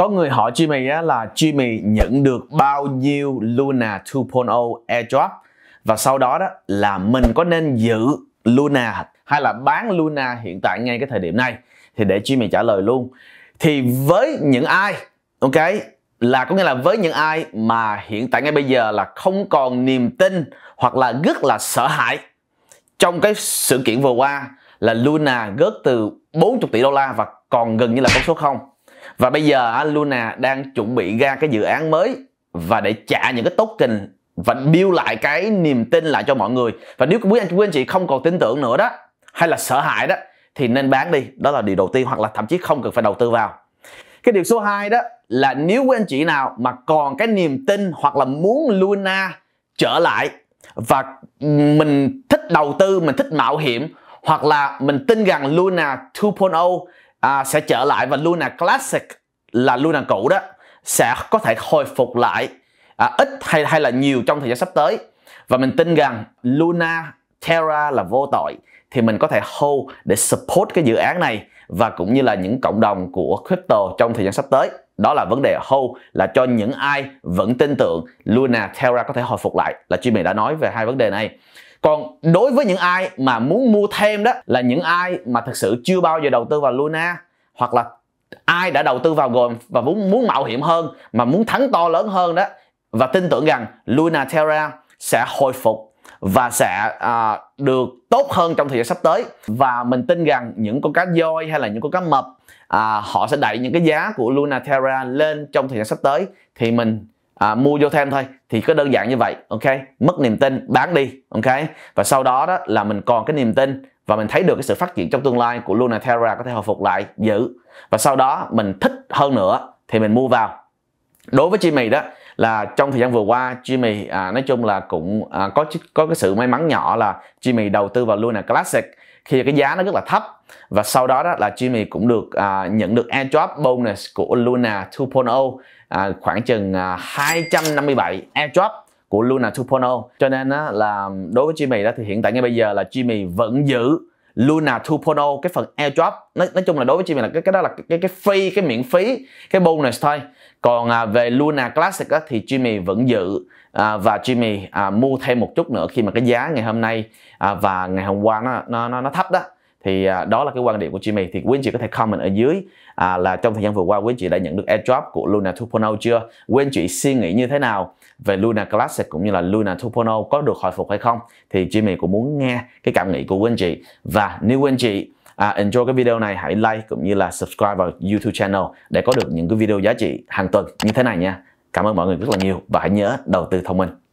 Có người hỏi Jimmy á, là Jimmy nhận được bao nhiêu Luna 2.0 airdrop và sau đó đó là mình có nên giữ Luna hay là bán Luna hiện tại ngay cái thời điểm này thì để Jimmy trả lời luôn. Thì với những ai ok là có nghĩa là với những ai mà hiện tại ngay bây giờ là không còn niềm tin hoặc là rất là sợ hãi trong cái sự kiện vừa qua là Luna gớt từ 40 tỷ đô la và còn gần như là con số 0 và bây giờ Luna đang chuẩn bị ra cái dự án mới và để trả những cái token và build lại cái niềm tin lại cho mọi người và nếu quý anh quý anh chị không còn tin tưởng nữa đó hay là sợ hãi đó thì nên bán đi đó là điều đầu tiên hoặc là thậm chí không cần phải đầu tư vào cái điều số 2 đó là nếu quý anh chị nào mà còn cái niềm tin hoặc là muốn Luna trở lại và mình thích đầu tư, mình thích mạo hiểm hoặc là mình tin rằng Luna 2.0 à, sẽ trở lại và Luna Classic là Luna cũ đó sẽ có thể hồi phục lại à, ít hay hay là nhiều trong thời gian sắp tới và mình tin rằng Luna Terra là vô tội thì mình có thể hold để support cái dự án này và cũng như là những cộng đồng của crypto trong thời gian sắp tới đó là vấn đề hold là cho những ai vẫn tin tưởng Luna Terra có thể hồi phục lại là chuyên mình đã nói về hai vấn đề này còn đối với những ai mà muốn mua thêm đó là những ai mà thực sự chưa bao giờ đầu tư vào Luna hoặc là ai đã đầu tư vào rồi và muốn muốn mạo hiểm hơn mà muốn thắng to lớn hơn đó và tin tưởng rằng Luna Terra sẽ hồi phục và sẽ à, được tốt hơn trong thời gian sắp tới và mình tin rằng những con cá voi hay là những con cá mập à, họ sẽ đẩy những cái giá của Luna Terra lên trong thời gian sắp tới thì mình à, mua vô thêm thôi thì có đơn giản như vậy ok mất niềm tin bán đi ok và sau đó đó là mình còn cái niềm tin và mình thấy được cái sự phát triển trong tương lai của Luna Terra có thể hồi phục lại giữ và sau đó mình thích hơn nữa thì mình mua vào đối với Jimmy đó là trong thời gian vừa qua Jimmy à, nói chung là cũng à, có có cái sự may mắn nhỏ là Jimmy đầu tư vào Luna Classic khi cái giá nó rất là thấp và sau đó, đó là Jimmy cũng được à, nhận được airdrop bonus của Luna 2.0 à, khoảng chừng à, 257 airdrop của Luna 2.0 cho nên á, là đối với Jimmy đó thì hiện tại ngay bây giờ là Jimmy vẫn giữ Luna 2.0 cái phần airdrop nói, nói chung là đối với chị Jimmy là cái cái đó là cái cái, free cái miễn phí cái bonus thôi còn à, về Luna Classic á, thì Jimmy vẫn giữ à, và Jimmy à, mua thêm một chút nữa khi mà cái giá ngày hôm nay à, và ngày hôm qua nó nó nó, nó thấp đó thì à, đó là cái quan điểm của Jimmy thì quý anh chị có thể comment ở dưới à, là trong thời gian vừa qua quý anh chị đã nhận được airdrop của Luna 2.0 chưa quý anh chị suy nghĩ như thế nào về Luna Classic cũng như là Luna 2.0 có được hồi phục hay không thì Jimmy cũng muốn nghe cái cảm nghĩ của quý anh chị và nếu quý anh chị à, enjoy cái video này hãy like cũng như là subscribe vào YouTube channel để có được những cái video giá trị hàng tuần như thế này nha cảm ơn mọi người rất là nhiều và hãy nhớ đầu tư thông minh